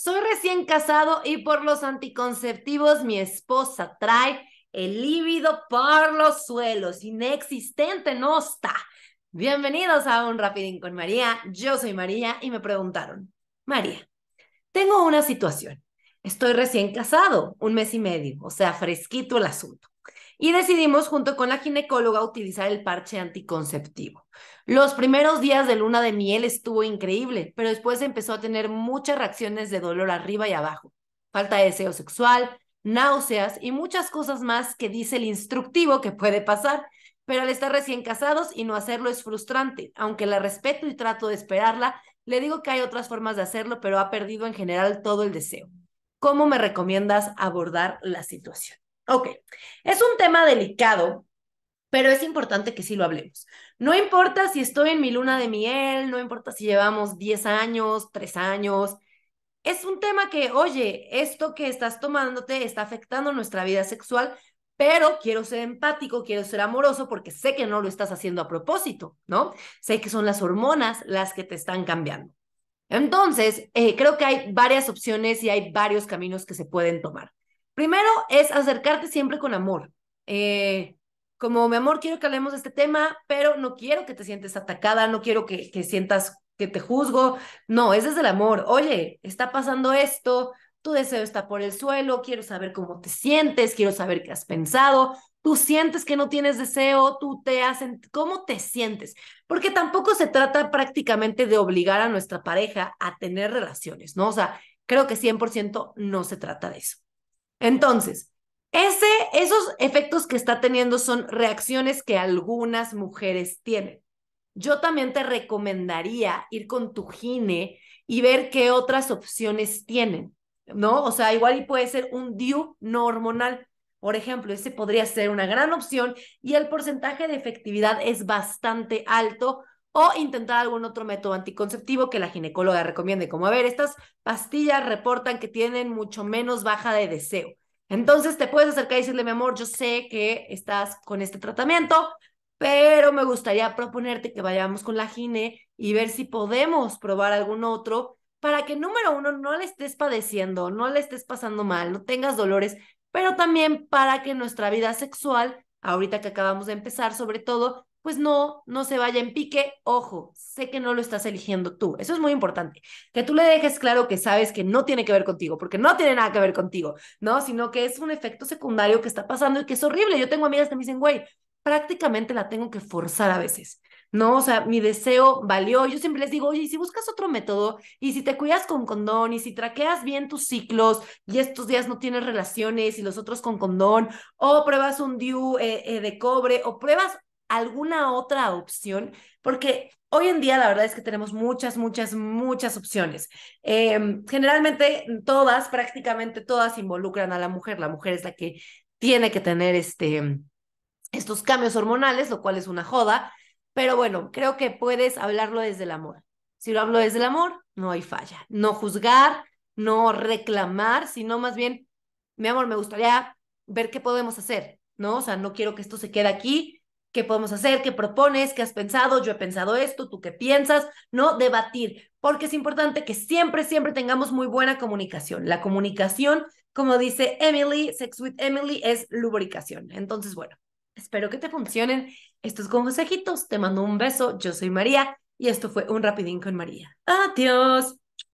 Soy recién casado y por los anticonceptivos mi esposa trae el líbido por los suelos, inexistente no está. Bienvenidos a un rapidín con María. Yo soy María y me preguntaron, María, tengo una situación. Estoy recién casado, un mes y medio, o sea, fresquito el asunto y decidimos junto con la ginecóloga utilizar el parche anticonceptivo. Los primeros días de luna de miel estuvo increíble, pero después empezó a tener muchas reacciones de dolor arriba y abajo, falta de deseo sexual, náuseas y muchas cosas más que dice el instructivo que puede pasar. Pero al estar recién casados y no hacerlo es frustrante, aunque la respeto y trato de esperarla, le digo que hay otras formas de hacerlo, pero ha perdido en general todo el deseo. ¿Cómo me recomiendas abordar la situación? Ok, es un tema delicado, pero es importante que sí lo hablemos. No importa si estoy en mi luna de miel, no importa si llevamos 10 años, 3 años, es un tema que, oye, esto que estás tomándote está afectando nuestra vida sexual, pero quiero ser empático, quiero ser amoroso porque sé que no lo estás haciendo a propósito, ¿no? Sé que son las hormonas las que te están cambiando. Entonces, eh, creo que hay varias opciones y hay varios caminos que se pueden tomar. Primero es acercarte siempre con amor. Eh, como mi amor, quiero que hablemos de este tema, pero no quiero que te sientes atacada, no quiero que, que sientas que te juzgo. No, es es el amor. Oye, está pasando esto, tu deseo está por el suelo, quiero saber cómo te sientes, quiero saber qué has pensado, tú sientes que no tienes deseo, tú te hacen, ¿cómo te sientes? Porque tampoco se trata prácticamente de obligar a nuestra pareja a tener relaciones, ¿no? O sea, creo que 100% no se trata de eso. Entonces, ese, esos efectos que está teniendo son reacciones que algunas mujeres tienen. Yo también te recomendaría ir con tu gine y ver qué otras opciones tienen, ¿no? O sea, igual y puede ser un DIU no hormonal. Por ejemplo, ese podría ser una gran opción y el porcentaje de efectividad es bastante alto o intentar algún otro método anticonceptivo que la ginecóloga recomiende, como a ver, estas pastillas reportan que tienen mucho menos baja de deseo. Entonces te puedes acercar y decirle, mi amor, yo sé que estás con este tratamiento, pero me gustaría proponerte que vayamos con la gine y ver si podemos probar algún otro para que, número uno, no le estés padeciendo, no le estés pasando mal, no tengas dolores, pero también para que nuestra vida sexual, ahorita que acabamos de empezar, sobre todo, pues no, no se vaya en pique. Ojo, sé que no lo estás eligiendo tú. Eso es muy importante. Que tú le dejes claro que sabes que no tiene que ver contigo, porque no tiene nada que ver contigo, ¿no? Sino que es un efecto secundario que está pasando y que es horrible. Yo tengo amigas que me dicen, güey, prácticamente la tengo que forzar a veces. No, o sea, mi deseo valió. Yo siempre les digo, oye, si buscas otro método, y si te cuidas con condón, y si traqueas bien tus ciclos, y estos días no tienes relaciones, y los otros con condón, o pruebas un DIU e, e de cobre, o pruebas alguna otra opción, porque hoy en día la verdad es que tenemos muchas, muchas, muchas opciones. Em, generalmente todas, prácticamente todas involucran a la mujer. La mujer es la que tiene que tener este, estos cambios hormonales, lo cual es una joda, pero bueno, creo que puedes hablarlo desde el amor. Si lo hablo desde el amor, no hay falla. No juzgar, no reclamar, sino más bien, mi amor, me gustaría ver qué podemos hacer, ¿no? O sea, no quiero que esto se quede aquí, qué podemos hacer, qué propones, qué has pensado, yo he pensado esto, tú qué piensas, ¿no? Debatir, porque es importante que siempre, siempre tengamos muy buena comunicación. La comunicación, como dice Emily, Sex with Emily, es lubricación. Entonces, bueno, espero que te funcionen estos consejitos. Te mando un beso, yo soy María y esto fue un rapidín con María. Adiós.